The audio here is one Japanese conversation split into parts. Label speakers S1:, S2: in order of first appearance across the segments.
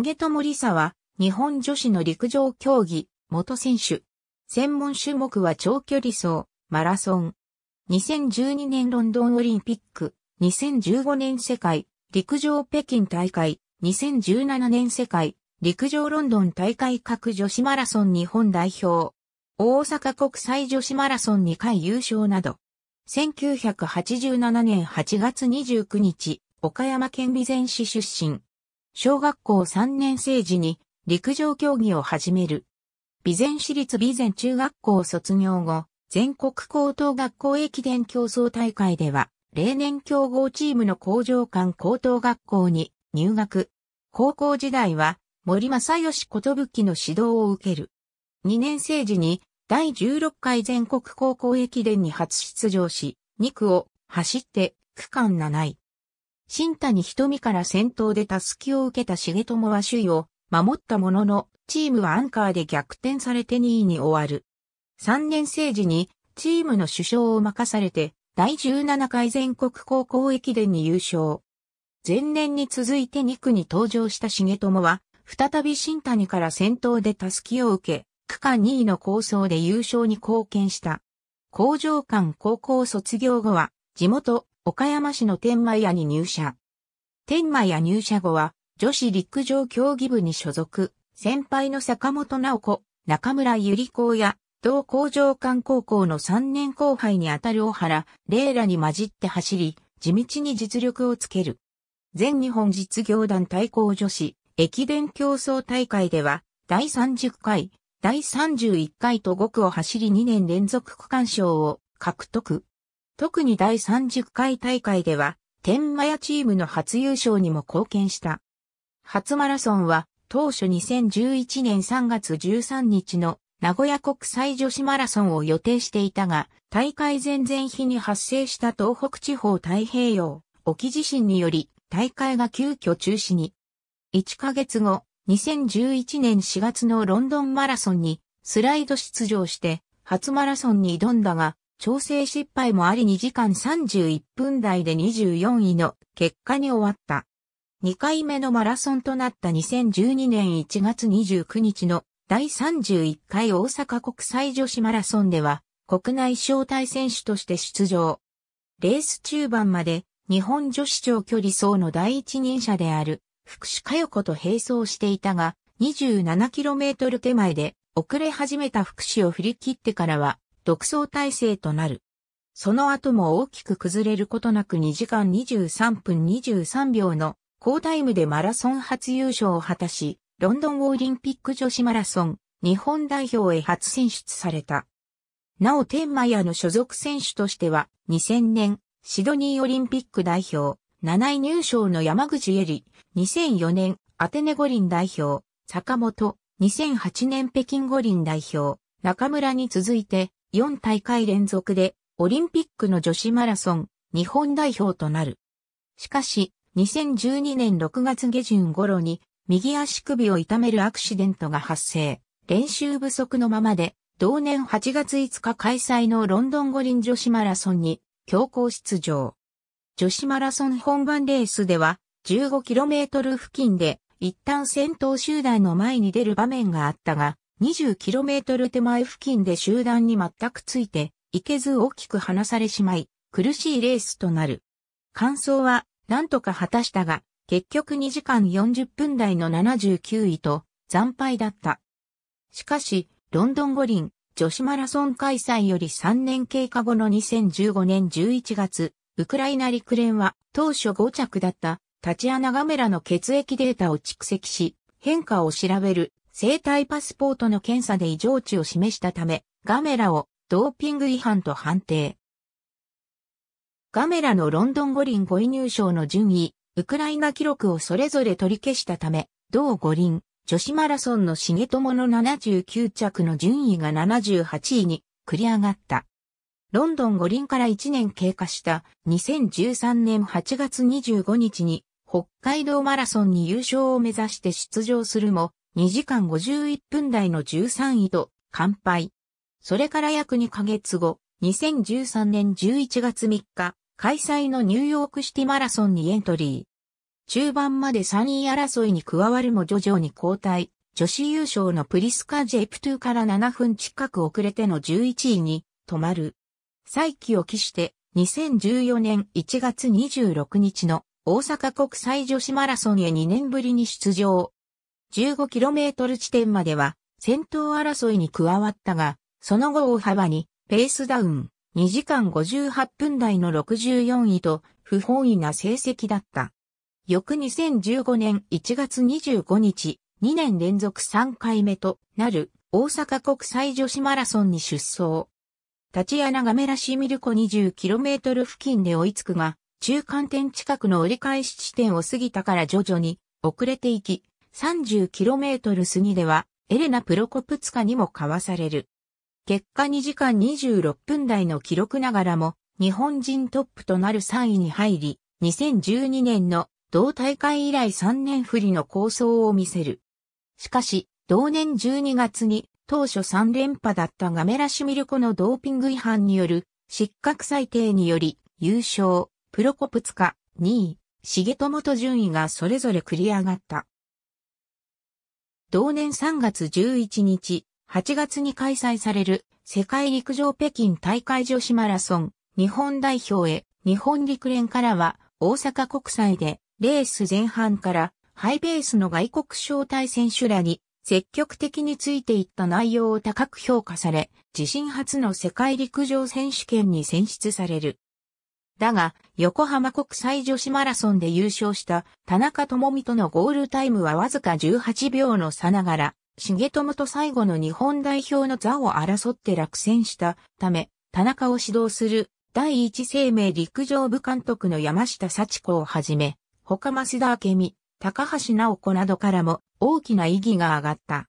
S1: 重友理沙は、日本女子の陸上競技、元選手。専門種目は長距離走、マラソン。2012年ロンドンオリンピック、2015年世界、陸上北京大会、2017年世界、陸上ロンドン大会各女子マラソン日本代表。大阪国際女子マラソン2回優勝など。1987年8月29日、岡山県備前市出身。小学校3年生時に陸上競技を始める。備前市立備前中学校卒業後、全国高等学校駅伝競争大会では、例年競合チームの工場間高等学校に入学。高校時代は森正義ことぶきの指導を受ける。2年生時に第16回全国高校駅伝に初出場し、2区を走って区間7位。新谷瞳から先頭で襷を受けた重友は首位を守ったものの、チームはアンカーで逆転されて2位に終わる。3年生時にチームの首相を任されて、第17回全国高校駅伝に優勝。前年に続いて2区に登場した重友は、再び新谷から先頭で襷を受け、区間2位の構想で優勝に貢献した。工場館高校卒業後は、地元岡山市の天満屋に入社。天満屋入社後は、女子陸上競技部に所属、先輩の坂本直子、中村ゆり子や、同工場館高校の3年後輩にあたる小原、玲らに混じって走り、地道に実力をつける。全日本実業団対抗女子、駅伝競争大会では、第30回、第31回と5区を走り2年連続区間賞を獲得。特に第30回大会では、天満屋チームの初優勝にも貢献した。初マラソンは、当初2011年3月13日の名古屋国際女子マラソンを予定していたが、大会前々日に発生した東北地方太平洋沖地震により、大会が急遽中止に。1ヶ月後、2011年4月のロンドンマラソンにスライド出場して初マラソンに挑んだが、調整失敗もあり2時間31分台で24位の結果に終わった。2回目のマラソンとなった2012年1月29日の第31回大阪国際女子マラソンでは国内招待選手として出場。レース中盤まで日本女子長距離走の第一人者である福士加代子と並走していたが 27km 手前で遅れ始めた福士を振り切ってからは独走体制となる。その後も大きく崩れることなく2時間23分23秒の高タイムでマラソン初優勝を果たし、ロンドンオリンピック女子マラソン日本代表へ初選出された。なお天満屋の所属選手としては2000年シドニーオリンピック代表7位入賞の山口恵里、2004年アテネ五輪代表坂本、2008年北京五輪代表中村に続いて4大会連続でオリンピックの女子マラソン日本代表となる。しかし、2012年6月下旬頃に右足首を痛めるアクシデントが発生。練習不足のままで、同年8月5日開催のロンドン五輪女子マラソンに強行出場。女子マラソン本番レースでは 15km 付近で一旦先頭集団の前に出る場面があったが、20km 手前付近で集団に全くついて、いけず大きく離されしまい、苦しいレースとなる。感想は、なんとか果たしたが、結局2時間40分台の79位と、惨敗だった。しかし、ロンドン五輪、女子マラソン開催より3年経過後の2015年11月、ウクライナ陸連は当初5着だったタチアナガメラの血液データを蓄積し、変化を調べる生体パスポートの検査で異常値を示したため、ガメラをドーピング違反と判定。ガメラのロンドン五輪五位入賞の順位、ウクライナ記録をそれぞれ取り消したため、同五輪、女子マラソンの重友の79着の順位が78位に繰り上がった。ロンドン五輪から1年経過した2013年8月25日に北海道マラソンに優勝を目指して出場するも2時間51分台の13位と完敗。それから約2ヶ月後、2013年11月3日、開催のニューヨークシティマラソンにエントリー。中盤まで3位争いに加わるも徐々に交代。女子優勝のプリスカ・ジェプトゥから7分近く遅れての11位に止まる。再起を期して2014年1月26日の大阪国際女子マラソンへ2年ぶりに出場。15km 地点までは先頭争いに加わったが、その後大幅にペースダウン、2時間58分台の64位と不本意な成績だった。翌2015年1月25日、2年連続3回目となる大阪国際女子マラソンに出走。立チアナメラシミルコ 20km 付近で追いつくが、中間点近くの折り返し地点を過ぎたから徐々に遅れていき、30km 過ぎでは、エレナ・プロコプツカにも交わされる。結果2時間26分台の記録ながらも、日本人トップとなる3位に入り、2012年の同大会以来3年振りの構想を見せる。しかし、同年12月に当初3連覇だったガメラシュミルコのドーピング違反による失格裁定により優勝、プロコプツカ2位、重友と順位がそれぞれ繰り上がった。同年3月11日、8月に開催される世界陸上北京大会女子マラソン日本代表へ日本陸連からは大阪国際でレース前半からハイベースの外国招待選手らに積極的についていった内容を高く評価され、自身初の世界陸上選手権に選出される。だが、横浜国際女子マラソンで優勝した田中智美とのゴールタイムはわずか18秒の差ながら、重友と最後の日本代表の座を争って落選したため、田中を指導する第一生命陸上部監督の山下幸子をはじめ、他増田明美、高橋直子などからも大きな意義が上がった。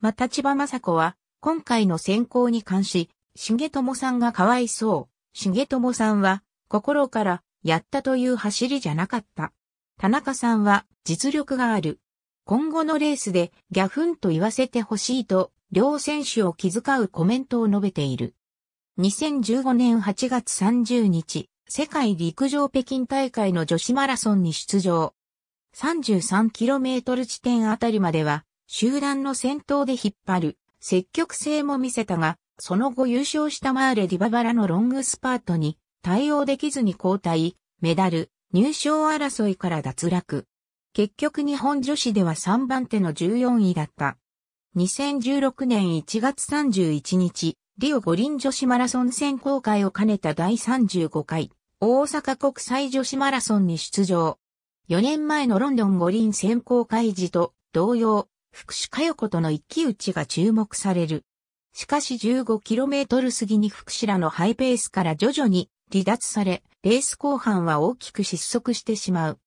S1: また千葉雅子は、今回の選考に関し、重友さんがかわいそう。重友さんは、心からやったという走りじゃなかった。田中さんは実力がある。今後のレースでギャフンと言わせてほしいと、両選手を気遣うコメントを述べている。2015年8月30日、世界陸上北京大会の女子マラソンに出場。33km 地点あたりまでは、集団の先頭で引っ張る、積極性も見せたが、その後優勝したマーレ・ディババラのロングスパートに対応できずに交代、メダル、入賞争いから脱落。結局日本女子では3番手の14位だった。2016年1月31日、リオ五輪女子マラソン選考会を兼ねた第35回、大阪国際女子マラソンに出場。4年前のロンドン五輪選考会時と同様、福士加代子との一騎打ちが注目される。しかし 15km 過ぎに福士らのハイペースから徐々に離脱され、レース後半は大きく失速してしまう。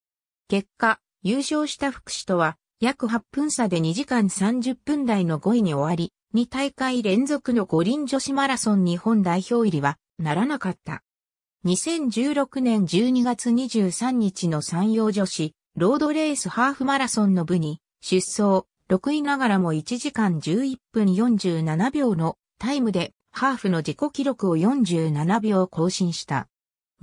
S1: 結果、優勝した福士とは、約8分差で2時間30分台の5位に終わり、2大会連続の五輪女子マラソン日本代表入りは、ならなかった。2016年12月23日の山陽女子、ロードレースハーフマラソンの部に、出走、6位ながらも1時間11分47秒のタイムでカーフの自己記録を47秒更新した。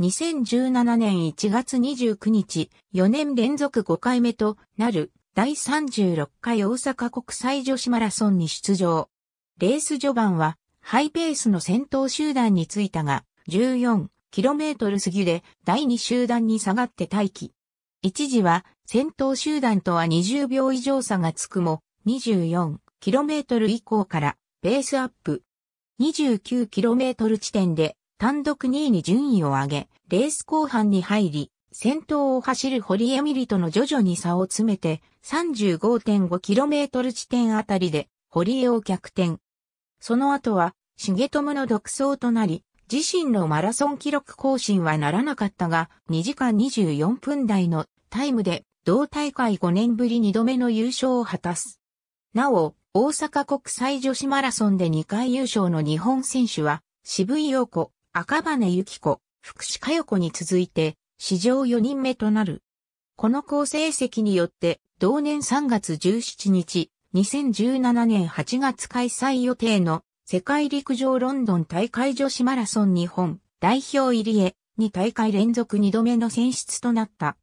S1: 2017年1月29日、4年連続5回目となる第36回大阪国際女子マラソンに出場。レース序盤はハイペースの先頭集団についたが、14km 過ぎで第2集団に下がって待機。一時は先頭集団とは20秒以上差がつくも、24km 以降からベースアップ、29km 地点で単独2位に順位を上げ、レース後半に入り、先頭を走る堀江ミリとの徐々に差を詰めて 35.5km 地点あたりで堀江を逆転。その後は重友の独走となり、自身のマラソン記録更新はならなかったが、2時間24分台のタイムで同大会5年ぶり2度目の優勝を果たす。なお、大阪国際女子マラソンで2回優勝の日本選手は、渋井陽子、赤羽由紀子、福士加代子に続いて、史上4人目となる。この好成績によって、同年3月17日、2017年8月開催予定の世界陸上ロンドン大会女子マラソン日本代表入りへ2大会連続2度目の選出となった。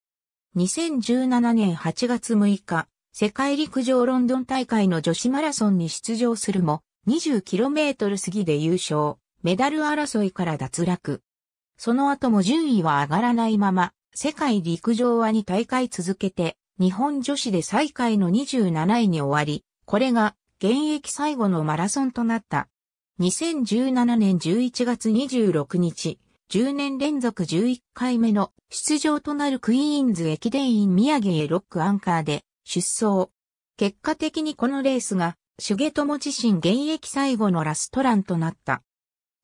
S1: 2017年8月6日、世界陸上ロンドン大会の女子マラソンに出場するも、20km 過ぎで優勝、メダル争いから脱落。その後も順位は上がらないまま、世界陸上は2大会続けて、日本女子で最下位の27位に終わり、これが現役最後のマラソンとなった。2017年11月26日、10年連続11回目の出場となるクイーンズ駅伝員宮城へロックアンカーで出走。結果的にこのレースが、重友自身現役最後のラストランとなった。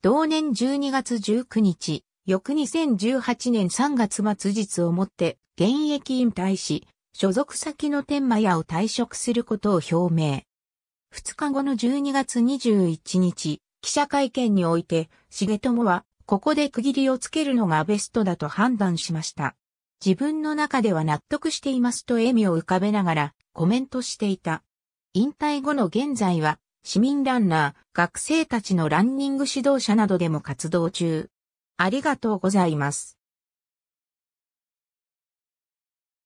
S1: 同年12月19日、翌2018年3月末日をもって現役引退し、所属先の天満屋を退職することを表明。2日後の12月21日、記者会見において、重友は、ここで区切りをつけるのがベストだと判断しました。自分の中では納得していますと笑みを浮かべながらコメントしていた。引退後の現在は、市民ランナー、学生たちのランニング指導者などでも活動中。ありがとうございます。